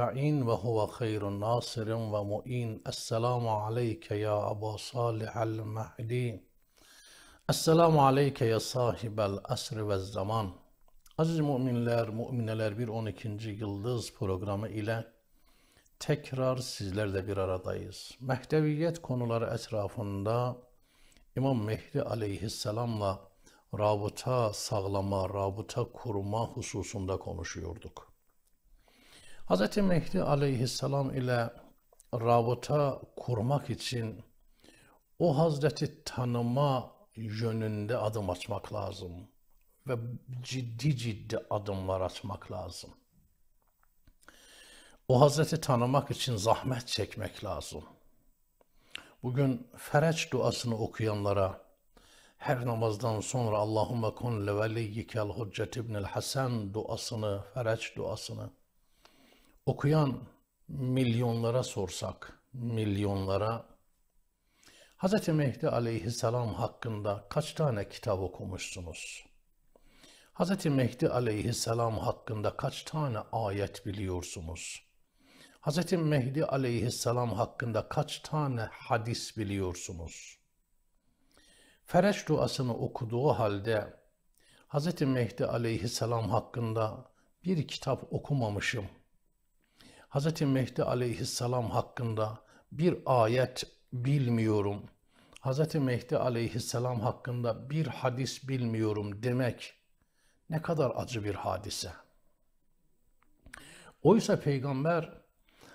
Ra'in ve huve hayrun nasirin ve mu'in. Esselamu aleyke ya Ebu Salih el-Mehdi. Esselamu aleyke ya sahibel asr ve zaman. Aziz müminler, mümineler bir 12. Yıldız programı ile tekrar sizlerle bir aradayız. Mehdeviyet konuları etrafında İmam Mehdi aleyhisselamla rabıta sağlama, rabıta kurma hususunda konuşuyorduk. Hz. Mehdi aleyhisselam ile rabıta kurmak için o Hazreti tanıma yönünde adım açmak lazım ve ciddi ciddi adımlar açmak lazım. O Hazreti tanımak için zahmet çekmek lazım. Bugün fereç duasını okuyanlara her namazdan sonra Allahümme kun leveliyikel hüccet ibnil hasen duasını, fereç duasını okuyan milyonlara sorsak, milyonlara Hz. Mehdi aleyhisselam hakkında kaç tane kitap okumuşsunuz? Hz. Mehdi aleyhisselam hakkında kaç tane ayet biliyorsunuz? Hz. Mehdi aleyhisselam hakkında kaç tane hadis biliyorsunuz? Fereç duasını okuduğu halde Hz. Mehdi aleyhisselam hakkında bir kitap okumamışım Hz. Mehdi aleyhisselam hakkında bir ayet bilmiyorum, Hz. Mehdi aleyhisselam hakkında bir hadis bilmiyorum demek ne kadar acı bir hadise. Oysa Peygamber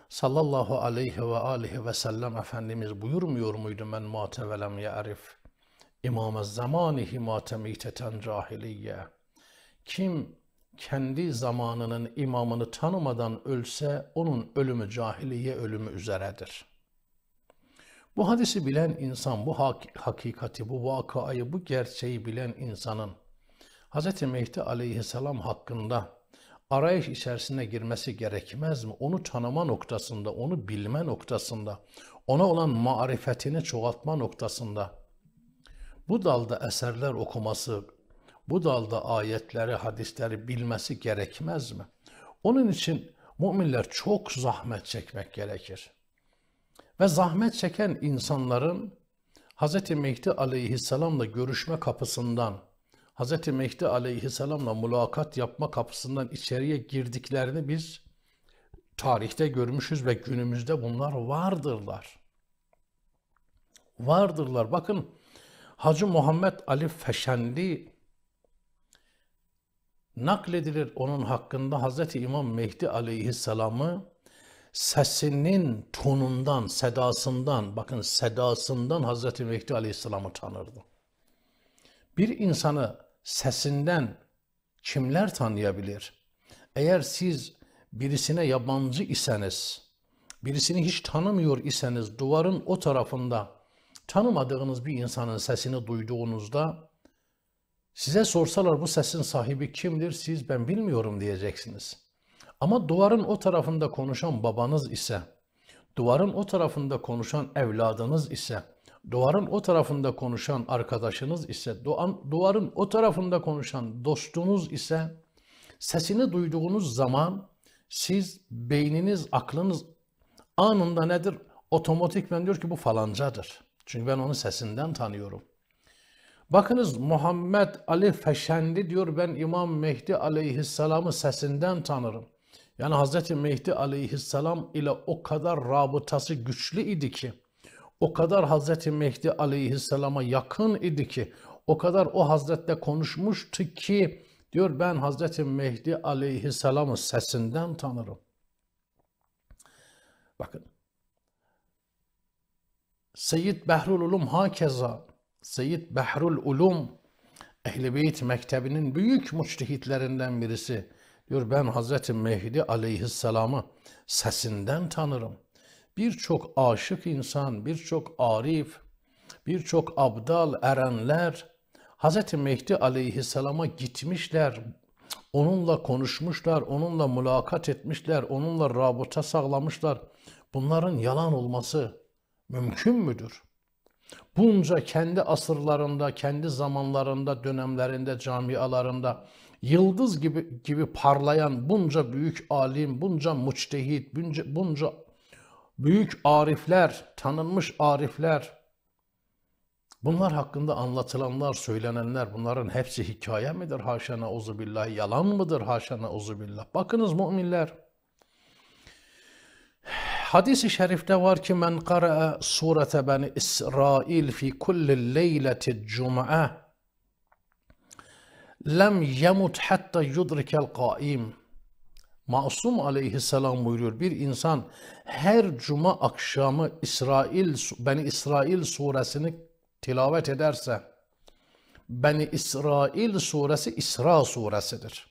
sallallahu aleyhi ve aleyhi ve sellem Efendimiz buyurmuyor muydu men mate ve lem ye'rif imame zamanihi matemîteten cahiliye. Kim kendi zamanının imamını tanımadan ölse onun ölümü cahiliye ölümü üzeredir. Bu hadisi bilen insan, bu hakikati, bu vakayı, bu gerçeği bilen insanın Hz. Mehdi aleyhisselam hakkında arayış içerisine girmesi gerekmez mi? Onu tanıma noktasında, onu bilme noktasında, ona olan marifetini çoğaltma noktasında bu dalda eserler okuması, bu dalda ayetleri, hadisleri bilmesi gerekmez mi? Onun için müminler çok zahmet çekmek gerekir. Ve zahmet çeken insanların Hz. Mehdi aleyhisselamla görüşme kapısından, Hz. Mehdi aleyhisselamla mülakat yapma kapısından içeriye girdiklerini biz tarihte görmüşüz ve günümüzde bunlar vardırlar. Vardırlar. Bakın Hacı Muhammed Ali Feşenli nakledilir onun hakkında Hz. İmam Mehdi aleyhisselamı sesinin tonundan, sedasından, bakın sedasından Hz. Mehdi aleyhisselamı tanırdı. Bir insanı sesinden kimler tanıyabilir? Eğer siz birisine yabancı iseniz, birisini hiç tanımıyor iseniz duvarın o tarafında tanımadığınız bir insanın sesini duyduğunuzda Size sorsalar bu sesin sahibi kimdir siz ben bilmiyorum diyeceksiniz. Ama duvarın o tarafında konuşan babanız ise, duvarın o tarafında konuşan evladınız ise, duvarın o tarafında konuşan arkadaşınız ise, duvarın o tarafında konuşan dostunuz ise sesini duyduğunuz zaman siz beyniniz, aklınız anında nedir? Otomatikmen diyor ki bu falancadır. Çünkü ben onun sesinden tanıyorum. Bakınız Muhammed Ali Feşendi diyor ben İmam Mehdi aleyhisselamı sesinden tanırım. Yani Hazreti Mehdi aleyhisselam ile o kadar rabıtası güçlü idi ki, o kadar Hazreti Mehdi aleyhisselama yakın idi ki, o kadar o Hazretle konuşmuştu ki, diyor ben Hazreti Mehdi aleyhisselamı sesinden tanırım. Bakın, Seyyid Behrululum Ulum hakeza Seyyid Behrul Ulum Ehli Mektebi'nin büyük müştihitlerinden birisi. Diyor ben Hazreti Mehdi aleyhisselamı sesinden tanırım. Birçok aşık insan, birçok arif, birçok abdal erenler Hazreti Mehdi aleyhisselama gitmişler. Onunla konuşmuşlar, onunla mülakat etmişler, onunla rabıta sağlamışlar. Bunların yalan olması mümkün müdür?'' bunca kendi asırlarında, kendi zamanlarında, dönemlerinde, camialarında yıldız gibi gibi parlayan bunca büyük alim, bunca müçtehit, bunca, bunca büyük arifler, tanınmış arifler, bunlar hakkında anlatılanlar, söylenenler bunların hepsi hikaye midir haşa nauzubillah, yalan mıdır haşa nauzubillah? Bakınız müminler, Hadis-i şerifte var ki men kara'a surete beni İsrail fi kulli leyleti cum'a lem yemut hatta yudrikel kaim. Masum aleyhisselam buyuruyor bir insan her cuma akşamı İsrail Beni İsrail suresini tilavet ederse Beni İsrail suresi İsra suresidir.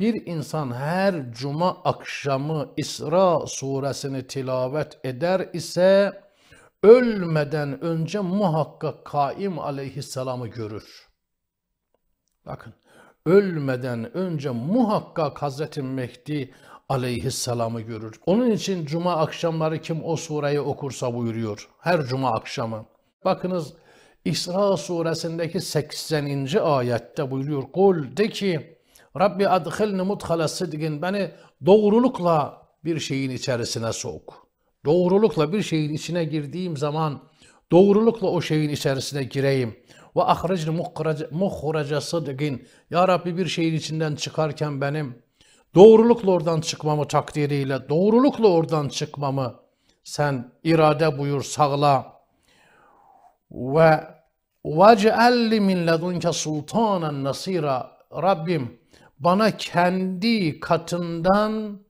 Bir insan her cuma akşamı İsra suresini tilavet eder ise ölmeden önce muhakkak Kaim aleyhisselamı görür. Bakın ölmeden önce muhakkak Hazreti Mehdi aleyhisselamı görür. Onun için cuma akşamları kim o sureyi okursa buyuruyor. Her cuma akşamı. Bakınız İsra suresindeki 80. ayette buyuruyor. Kul de ki Rabbi adhilni mudhala sidgin beni doğrulukla bir şeyin içerisine sok. Doğrulukla bir şeyin içine girdiğim zaman doğrulukla o şeyin içerisine gireyim. Ve ahricni muhraca sidgin. Ya Rabbi bir şeyin içinden çıkarken benim doğrulukla oradan çıkmamı takdiriyle, doğrulukla oradan çıkmamı sen irade buyur sağla. Ve وَجْعَلْ مِنْ لَدُنْكَ سُلْطَانًا نَصِيرًا Rabbim bana kendi katından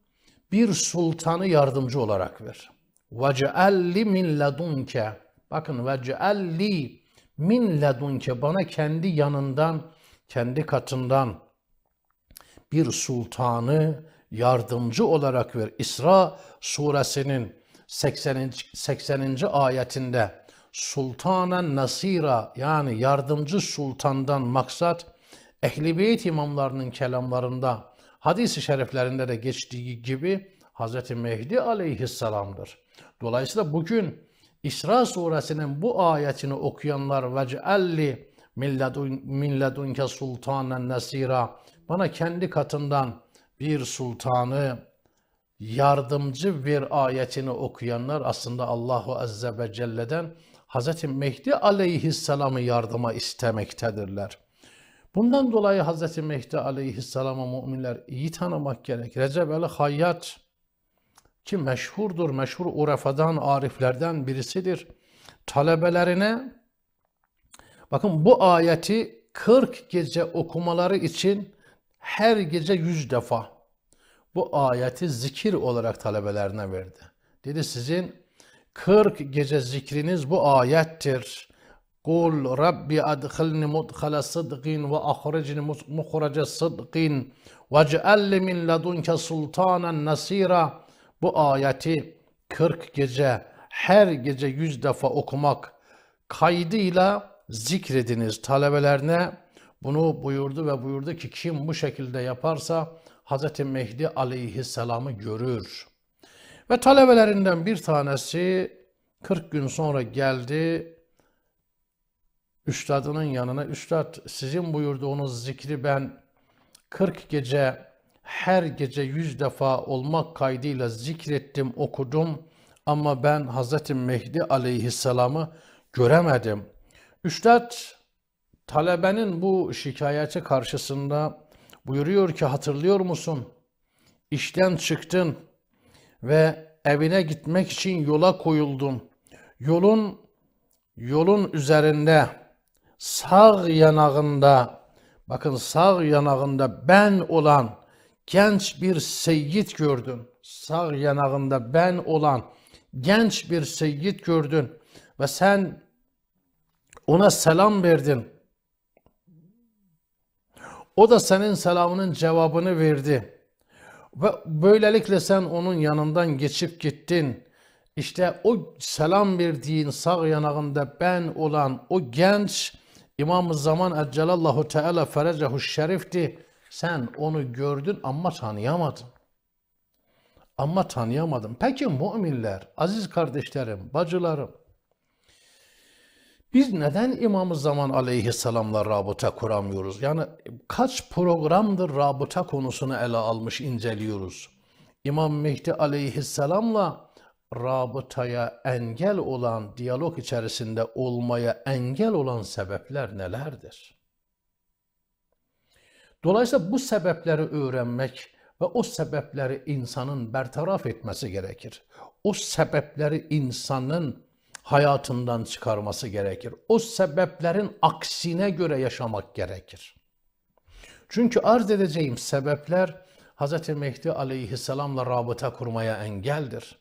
bir sultanı yardımcı olarak ver. Vecealli min ledunke. Bakın vecealli min ledunke bana kendi yanından, kendi katından bir sultanı yardımcı olarak ver. İsra suresinin 80. 80. ayetinde sultana nasira yani yardımcı sultandan maksat Ehl-i Beyt imamlarının kelamlarında, hadis-i şeriflerinde de geçtiği gibi Hz. Mehdi aleyhisselamdır. Dolayısıyla bugün İsra suresinin bu ayetini okuyanlar ve cealli milledunke sultanen nesira bana kendi katından bir sultanı yardımcı bir ayetini okuyanlar aslında Allahu Azze ve Celle'den Hz. Mehdi aleyhisselamı yardıma istemektedirler. Bundan dolayı Hz. Mehdi aleyhisselama müminler iyi tanımak gerek. Recep el Hayyat ki meşhurdur, meşhur urefadan, ariflerden birisidir. Talebelerine bakın bu ayeti 40 gece okumaları için her gece 100 defa bu ayeti zikir olarak talebelerine verdi. Dedi sizin 40 gece zikriniz bu ayettir. Kul Rabbi adkhilni mudkhala sıdkin ve ahrecni muhrece sıdkin ve cealli min ladunke sultanen nasira. Bu ayeti 40 gece her gece 100 defa okumak kaydıyla zikrediniz talebelerine. Bunu buyurdu ve buyurdu ki kim bu şekilde yaparsa Hz. Mehdi aleyhisselamı görür. Ve talebelerinden bir tanesi 40 gün sonra geldi üstadının yanına, üstad sizin buyurduğunuz zikri ben 40 gece her gece yüz defa olmak kaydıyla zikrettim, okudum ama ben Hz. Mehdi aleyhisselamı göremedim. Üstad talebenin bu şikayeti karşısında buyuruyor ki hatırlıyor musun? İşten çıktın ve evine gitmek için yola koyuldun. Yolun yolun üzerinde sağ yanağında bakın sağ yanağında ben olan genç bir seyit gördün. Sağ yanağında ben olan genç bir seyit gördün ve sen ona selam verdin. O da senin selamının cevabını verdi. Ve böylelikle sen onun yanından geçip gittin. İşte o selam verdiğin sağ yanağında ben olan o genç İmam-ı Zaman Eccelallahu Teala Ferecehu Şerif'ti. Sen onu gördün ama tanıyamadın. Ama tanıyamadın. Peki müminler, aziz kardeşlerim, bacılarım. Biz neden İmam-ı Zaman Aleyhisselam'la rabıta kuramıyoruz? Yani kaç programdır rabıta konusunu ele almış, inceliyoruz. İmam Mehdi Aleyhisselam'la rabıtaya engel olan, diyalog içerisinde olmaya engel olan sebepler nelerdir? Dolayısıyla bu sebepleri öğrenmek ve o sebepleri insanın bertaraf etmesi gerekir. O sebepleri insanın hayatından çıkarması gerekir. O sebeplerin aksine göre yaşamak gerekir. Çünkü arz edeceğim sebepler Hz. Mehdi aleyhisselamla rabıta kurmaya engeldir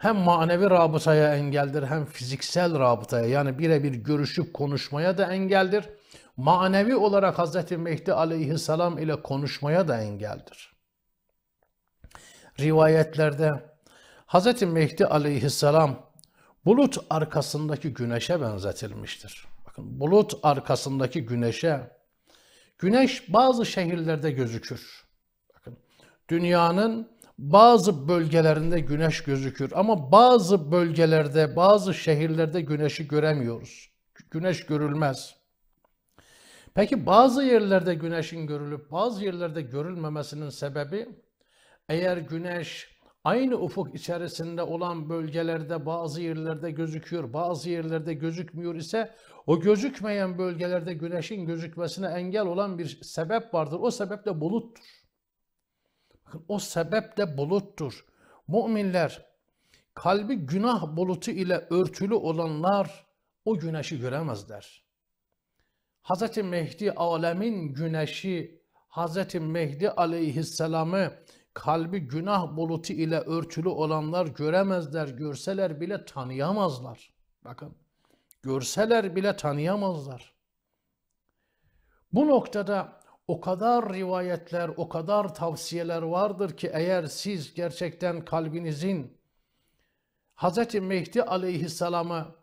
hem manevi rabıtaya engeldir hem fiziksel rabıtaya yani birebir görüşüp konuşmaya da engeldir. Manevi olarak Hz. Mehdi aleyhisselam ile konuşmaya da engeldir. Rivayetlerde Hz. Mehdi aleyhisselam bulut arkasındaki güneşe benzetilmiştir. Bakın bulut arkasındaki güneşe. Güneş bazı şehirlerde gözükür. Bakın dünyanın bazı bölgelerinde güneş gözükür ama bazı bölgelerde, bazı şehirlerde güneşi göremiyoruz. Güneş görülmez. Peki bazı yerlerde güneşin görülüp bazı yerlerde görülmemesinin sebebi eğer güneş aynı ufuk içerisinde olan bölgelerde bazı yerlerde gözüküyor, bazı yerlerde gözükmüyor ise o gözükmeyen bölgelerde güneşin gözükmesine engel olan bir sebep vardır. O sebep de buluttur. O sebep de buluttur. Müminler kalbi günah bulutu ile örtülü olanlar o güneşi göremezler. Hz. Mehdi alemin güneşi, Hz. Mehdi aleyhisselamı kalbi günah bulutu ile örtülü olanlar göremezler, görseler bile tanıyamazlar. Bakın, görseler bile tanıyamazlar. Bu noktada o kadar rivayetler, o kadar tavsiyeler vardır ki eğer siz gerçekten kalbinizin Hz. Mehdi aleyhisselamı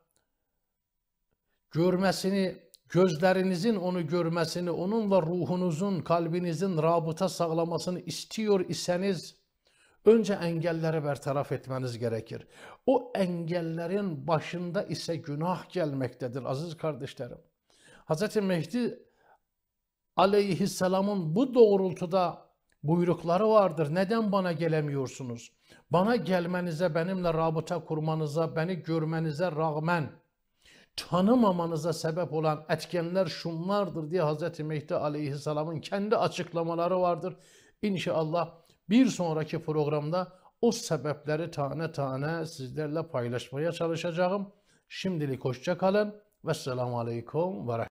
görmesini, gözlerinizin onu görmesini, onunla ruhunuzun, kalbinizin rabıta sağlamasını istiyor iseniz önce engelleri bertaraf etmeniz gerekir. O engellerin başında ise günah gelmektedir aziz kardeşlerim. Hz. Mehdi aleyhisselamın bu doğrultuda buyrukları vardır. Neden bana gelemiyorsunuz? Bana gelmenize, benimle rabıta kurmanıza, beni görmenize rağmen tanımamanıza sebep olan etkenler şunlardır diye Hz. Mehdi Aleyhisselam'ın kendi açıklamaları vardır. İnşallah bir sonraki programda o sebepleri tane tane sizlerle paylaşmaya çalışacağım. Şimdilik hoşçakalın. kalın ve selamun aleyküm ve